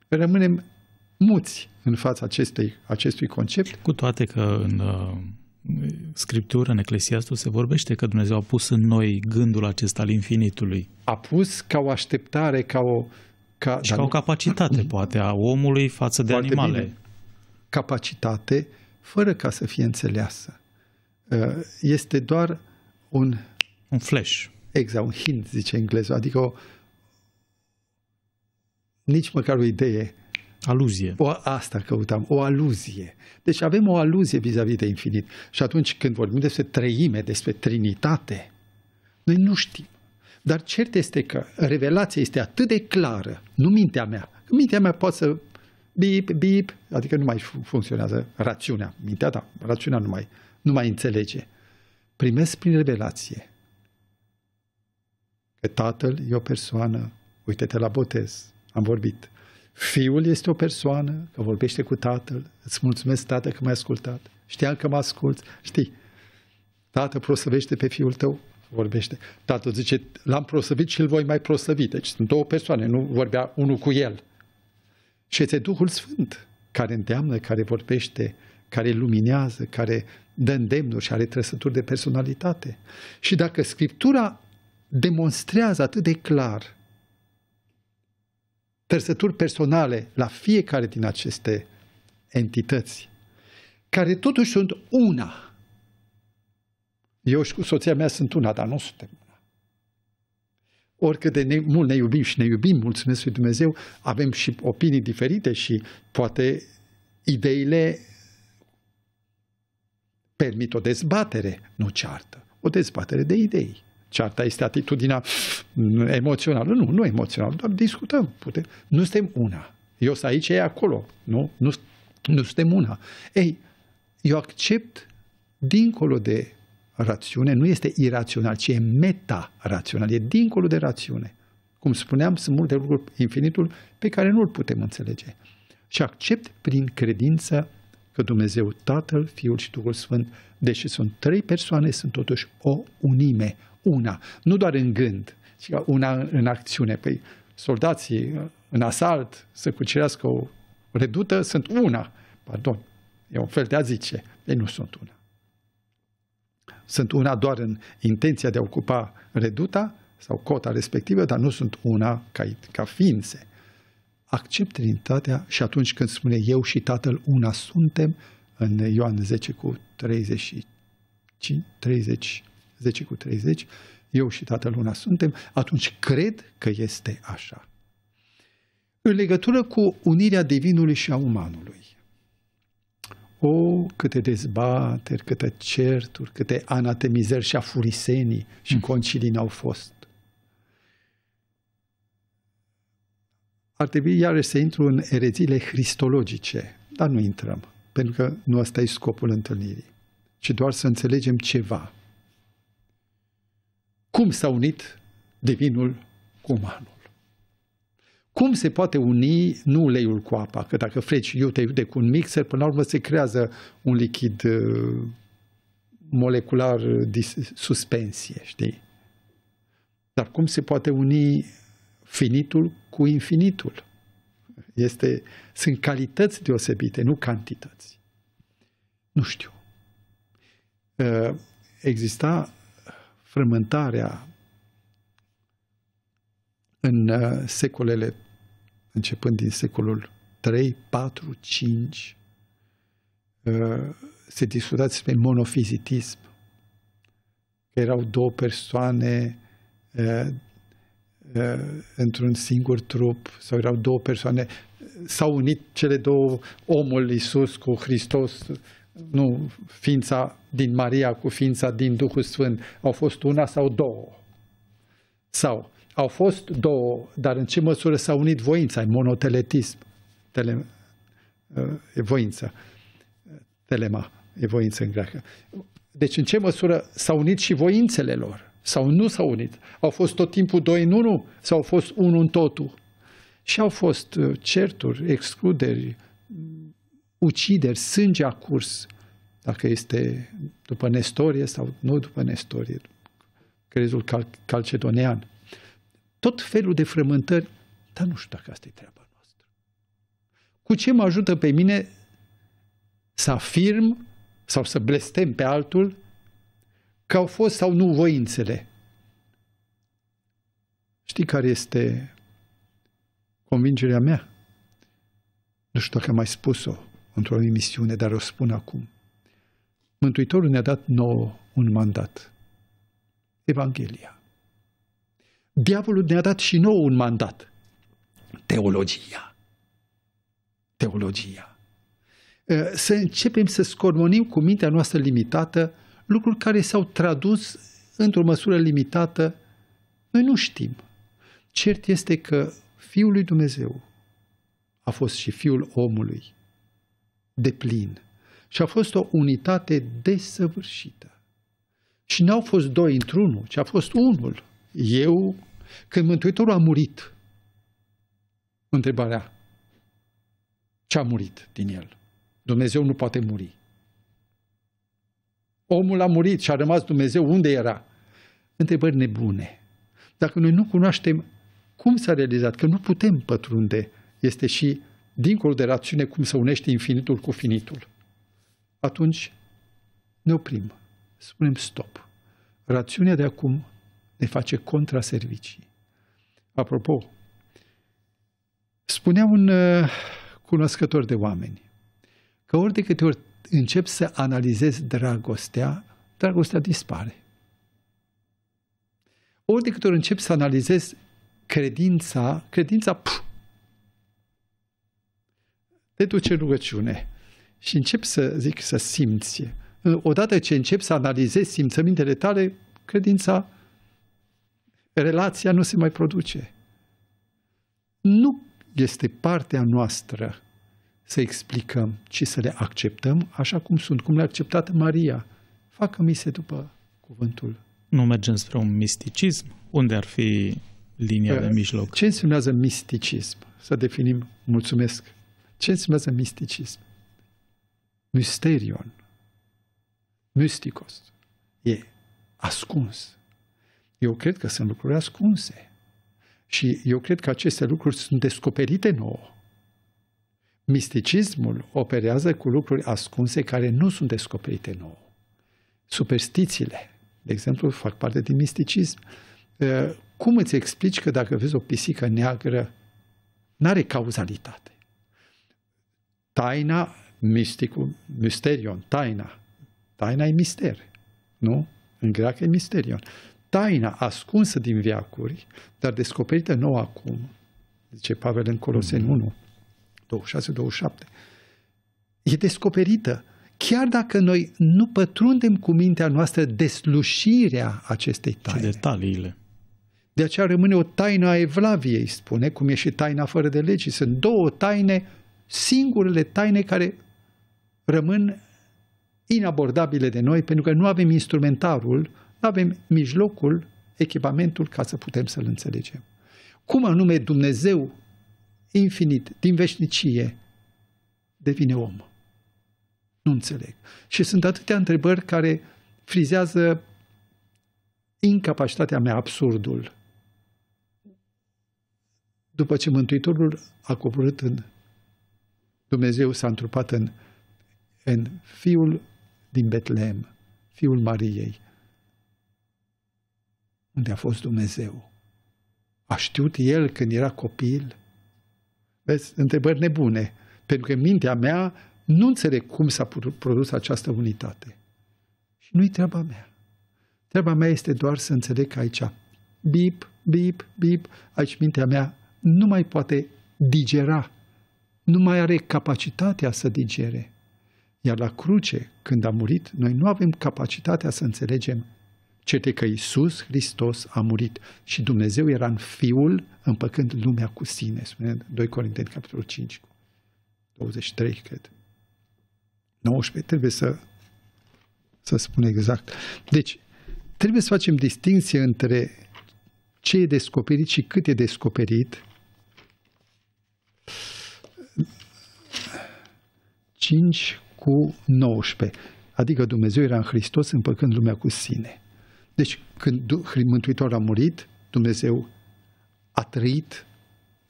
B: rămânem muți în fața acestei,
A: acestui concept. Cu toate că în uh, Scriptură, în Eclesiastul, se vorbește că Dumnezeu a pus în noi gândul acesta al infinitului. A pus
B: ca o așteptare, ca o... Ca, și ca o
A: capacitate, poate, a omului
B: față de animale. Bine. Capacitate fără ca să fie înțeleasă. Uh, este doar un... Un flash. Exact, un hint, zice englezul, adică o, nici măcar o idee Aluzie. O, asta căutam, o aluzie. Deci avem o aluzie vis-a-vis -vis de infinit. Și atunci când vorbim despre trăime, despre trinitate, noi nu știm. Dar cert este că revelația este atât de clară, nu mintea mea. Mintea mea poate să bip, bip, adică nu mai funcționează rațiunea. Mintea, ta. rațiunea nu mai, nu mai înțelege. Primesc prin revelație că Tatăl e o persoană, uite-te la botez, am vorbit, Fiul este o persoană, că vorbește cu tatăl. Îți mulțumesc, tată, că m-ai ascultat. Știam că mă asculți. Știi, tată prosăvește pe fiul tău, vorbește. Tatăl zice, l-am prosăvit și îl voi mai prosăvi. Deci sunt două persoane, nu vorbea unul cu el. Și este Duhul Sfânt care îndeamnă, care vorbește, care luminează, care dă îndemnuri și are trăsături de personalitate. Și dacă Scriptura demonstrează atât de clar trăsături personale la fiecare din aceste entități, care totuși sunt una. Eu și cu soția mea sunt una, dar nu suntem una. Oricât de ne, mult ne iubim și ne iubim, mulțumesc lui Dumnezeu, avem și opinii diferite și poate ideile permit o dezbatere, nu ceartă, o dezbatere de idei. Cearta este atitudinea emoțională. Nu, nu emoțională, doar discutăm. Putem. Nu suntem una. Eu sunt aici, e acolo. Nu? Nu, nu suntem una. Ei, eu accept dincolo de rațiune, nu este irațional, ci e meta-rațional, e dincolo de rațiune. Cum spuneam, sunt multe lucruri, infinitul, pe care nu îl putem înțelege. Și accept prin credință că Dumnezeu Tatăl, Fiul și Duhul Sfânt, deși sunt trei persoane, sunt totuși o unime, una, nu doar în gând, ci una în acțiune. Păi soldații uh, în asalt să cucerească o redută sunt una, pardon, e un fel de a zice, ei nu sunt una. Sunt una doar în intenția de a ocupa reduta sau cota respectivă, dar nu sunt una ca, ca ființe. Accept Trinitatea și atunci când spune eu și Tatăl una suntem, în Ioan 10 cu 35, 30, 10 cu 30, eu și Tatăl Luna suntem, atunci cred că este așa. În legătură cu unirea divinului și a umanului. O, câte dezbateri, câte certuri, câte anatemizări și afurisenii și hmm. concilii n-au fost. Ar trebui iarăși să intru în erezile cristologice, dar nu intrăm, pentru că nu asta e scopul întâlnirii, ci doar să înțelegem ceva – cum s-a unit divinul cu umanul. Cum se poate uni nu uleiul cu apa? Că dacă freci iute, iute cu un mixer, până la urmă se creează un lichid uh, molecular de suspensie, știi? Dar cum se poate uni finitul cu infinitul? Este, sunt calități deosebite, nu cantități. Nu știu. Uh, exista frământarea în uh, secolele, începând din secolul 3, 4, 5, se discuta despre monofizitism, că erau două persoane uh, uh, într-un singur trup sau erau două persoane, s-au unit cele două, omul Iisus cu Hristos nu ființa din Maria cu ființa din Duhul Sfânt, au fost una sau două. Sau au fost două, dar în ce măsură s-a unit voința? E monoteletism. Tele, uh, e voință. Telema e voință în greacă. Deci în ce măsură s-au unit și voințele lor? Sau nu s-au unit? Au fost tot timpul doi în unul? Sau au fost unul în totul? Și au fost uh, certuri, excluderi, ucideri, sânge a curs, dacă este după Nestorie sau nu după Nestorie, crezul cal- calcedonean. Tot felul de frământări, dar nu știu dacă asta e treaba noastră. Cu ce mă ajută pe mine să afirm sau să blestem pe altul că au fost sau nu voințele? Știi care este convingerea mea? Nu știu dacă am mai spus-o într-o emisiune, dar o spun acum. Mântuitorul ne-a dat nouă un mandat. Evanghelia. Diavolul ne-a dat și nouă un mandat. Teologia. Teologia. Ă, să începem să scormonim cu mintea noastră limitată lucruri care s-au tradus într-o măsură limitată. Noi nu știm. Cert este că Fiul lui Dumnezeu a fost și Fiul omului de plin. Și a fost o unitate desăvârșită. Și n-au fost doi într-unul, ci a fost unul. Eu, când Mântuitorul a murit, întrebarea, ce a murit din el? Dumnezeu nu poate muri. Omul a murit și a rămas Dumnezeu. Unde era? Întrebări nebune. Dacă noi nu cunoaștem cum s-a realizat, că nu putem pătrunde, este și dincolo de rațiune, cum să unește infinitul cu finitul. Atunci ne oprim, spunem stop. Rațiunea de acum ne face contraservicii. Apropo, spunea un uh, cunoscător de oameni că ori de câte ori încep să analizez dragostea, dragostea dispare. Ori de câte ori încep să analizez credința, credința pf, te duce în rugăciune și începi să, zic, să simți. Odată ce începi să analizezi simțămintele tale, credința, relația nu se mai produce. Nu este partea noastră să explicăm, ci să le acceptăm așa cum sunt, cum le-a acceptat Maria. Facă-mi se după
A: cuvântul. Nu mergem spre un misticism? Unde ar fi linia de păi, mijloc? Ce înseamnă misticism? Să definim, mulțumesc, ce înseamnă misticism?
B: Mysterion. Mysticos. E ascuns. Eu cred că sunt lucruri ascunse. Și eu cred că aceste lucruri sunt descoperite nouă. Misticismul operează cu lucruri ascunse care nu sunt descoperite nouă. Superstițiile, de exemplu, fac parte din misticism. Ă, cum îți explici că dacă vezi o pisică neagră, n-are cauzalitate? taina, misticul, misterion, taina. Taina e mister, nu? În greacă e misterion. Taina ascunsă din viacuri, dar descoperită nouă acum, zice Pavel în Coloseni 1, mhm. 26-27, e descoperită chiar dacă noi nu pătrundem cu mintea noastră deslușirea acestei taine.
A: Și detaliile.
B: De aceea rămâne o taină a evlaviei, spune, cum e și taina fără de legi. Sunt două taine singurele taine care rămân inabordabile de noi, pentru că nu avem instrumentarul, nu avem mijlocul, echipamentul ca să putem să-l înțelegem. Cum anume Dumnezeu infinit, din veșnicie, devine om? Nu înțeleg. Și sunt atâtea întrebări care frizează incapacitatea mea, absurdul, după ce Mântuitorul a coborât în Dumnezeu s-a întrupat în, în fiul din Betlehem, fiul Mariei. Unde a fost Dumnezeu? A știut el când era copil? Vezi, întrebări nebune, pentru că mintea mea nu înțeleg cum s-a produs această unitate. Și nu-i treaba mea. Treaba mea este doar să înțeleg că aici bip, bip, bip, aici mintea mea nu mai poate digera nu mai are capacitatea să digere. Iar la cruce, când a murit, noi nu avem capacitatea să înțelegem cete că Iisus Hristos a murit și Dumnezeu era în Fiul împăcând lumea cu sine, spune 2 Corinteni, capitolul 5, 23, cred. 19, trebuie să, să spun exact. Deci, trebuie să facem distinție între ce e descoperit și cât e descoperit, 5 cu 19. Adică Dumnezeu era în Hristos împăcând lumea cu sine. Deci când Mântuitorul a murit, Dumnezeu a trăit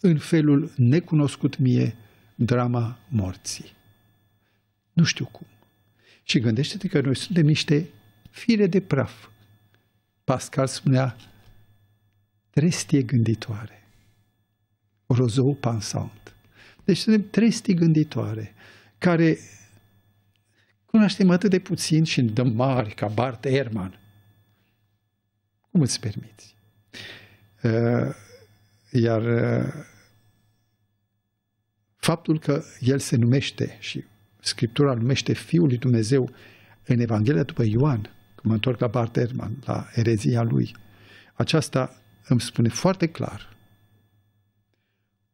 B: în felul necunoscut mie drama morții. Nu știu cum. Și gândește-te că noi suntem niște fire de praf. Pascal spunea, trestie gânditoare. Rozou pansant. Deci suntem trestii gânditoare care cunoaștem atât de puțin și de mari ca Bart Ehrman. Cum îți permiți? Uh, iar uh, faptul că el se numește și Scriptura numește Fiul lui Dumnezeu în Evanghelia după Ioan, mă întorc la Bart Ehrman, la erezia lui, aceasta îmi spune foarte clar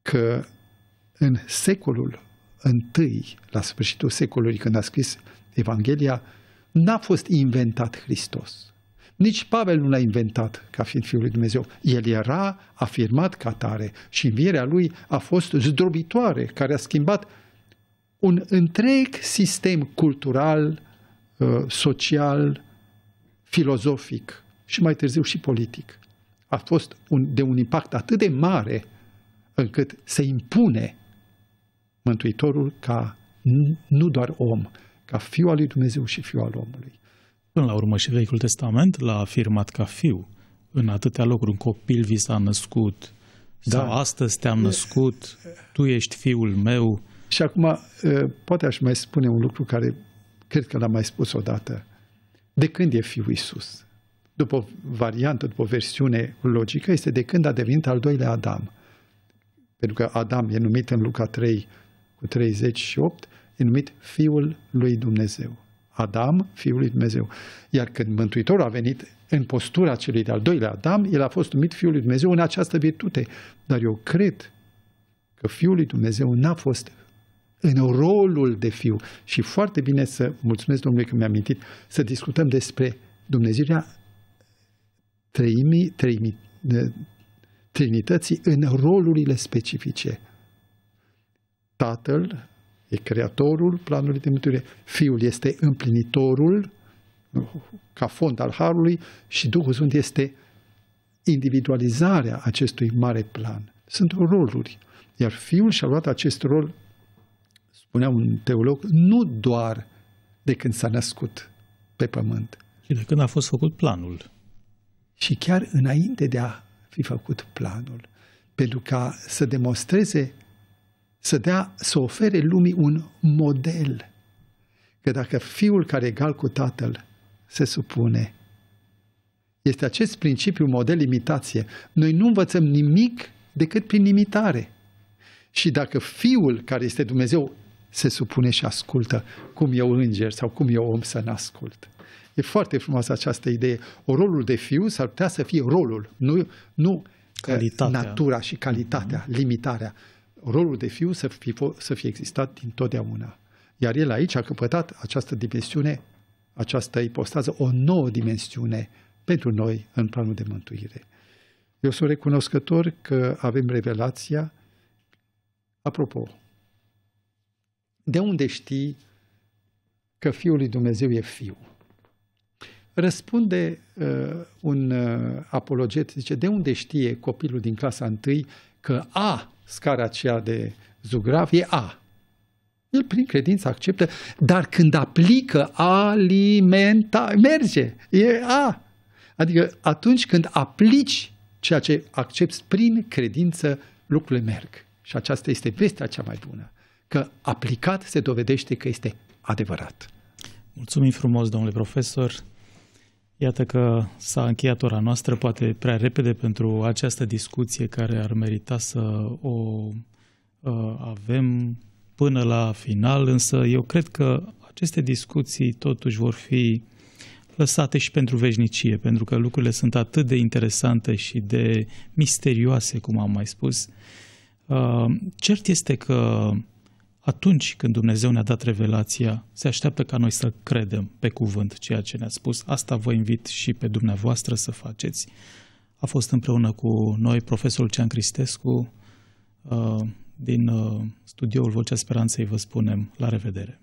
B: că în secolul întâi, la sfârșitul secolului, când a scris Evanghelia, n-a fost inventat Hristos. Nici Pavel nu l-a inventat ca fiind Fiul lui Dumnezeu. El era afirmat ca tare și învierea lui a fost zdrobitoare, care a schimbat un întreg sistem cultural, uh, social, filozofic și mai târziu și politic. A fost un, de un impact atât de mare încât se impune Mântuitorul ca
A: nu doar om, ca fiu al lui Dumnezeu și fiu al omului. Până la urmă și Vechiul Testament l-a afirmat ca fiu. În atâtea locuri, un copil vi s-a născut, da. sau astăzi te-am născut, tu ești fiul meu. Și acum,
B: poate aș mai spune un lucru care cred că l-am mai spus odată. De când e fiul Isus? După variantă, după versiune logică, este de când a devenit al doilea Adam. Pentru că Adam e numit în Luca 3 38, e numit Fiul lui Dumnezeu. Adam, Fiul lui Dumnezeu. Iar când Mântuitorul a venit în postura celui de-al doilea Adam, el a fost numit Fiul lui Dumnezeu în această virtute. Dar eu cred că Fiul lui Dumnezeu n-a fost în rolul de fiu. Și foarte bine să, mulțumesc Domnului că mi-a amintit, să discutăm despre Dumnezeirea treimii, treimii, Trinității în rolurile specifice. Tatăl e creatorul planului de mântuire, Fiul este împlinitorul ca fond al Harului și Duhul Sfânt este individualizarea acestui mare plan. Sunt roluri. Iar Fiul și-a luat acest rol, spunea un teolog, nu doar de când s-a născut pe pământ. Și de când a fost făcut planul. Și chiar înainte de a fi făcut planul. Pentru ca să demonstreze să dea, să ofere lumii un model. Că dacă fiul care e egal cu tatăl se supune, este acest principiu model imitație. Noi nu învățăm nimic decât prin imitare. Și dacă fiul care este Dumnezeu se supune și ascultă cum eu înger sau cum eu om să n-ascult. E foarte frumoasă această idee. O rolul de fiu s-ar putea să fie rolul, nu, nu calitatea. natura și calitatea, mhm. limitarea rolul de fiu să fi, să fi existat din totdeauna. Iar el aici a căpătat această dimensiune, această ipostază, o nouă dimensiune pentru noi în planul de mântuire. Eu sunt recunoscător că avem revelația. Apropo, de unde știi că Fiul lui Dumnezeu e Fiu? Răspunde uh, un uh, apologet, zice, de unde știe copilul din clasa 1 că A scara aceea de zugrav e A. El prin credință acceptă, dar când aplică alimenta, merge, e A. Adică atunci când aplici ceea ce accepti prin credință, lucrurile merg. Și aceasta este vestea cea mai bună, că aplicat se dovedește
A: că este adevărat. Mulțumim frumos, domnule profesor. Iată că s-a încheiat ora noastră, poate prea repede, pentru această discuție care ar merita să o uh, avem până la final, însă eu cred că aceste discuții totuși vor fi lăsate și pentru veșnicie, pentru că lucrurile sunt atât de interesante și de misterioase, cum am mai spus. Uh, cert este că atunci când Dumnezeu ne-a dat revelația, se așteaptă ca noi să credem pe cuvânt ceea ce ne-a spus. Asta vă invit și pe dumneavoastră să faceți. A fost împreună cu noi profesorul Cean Cristescu uh, din uh, studioul Vocea Speranței. Vă spunem la revedere!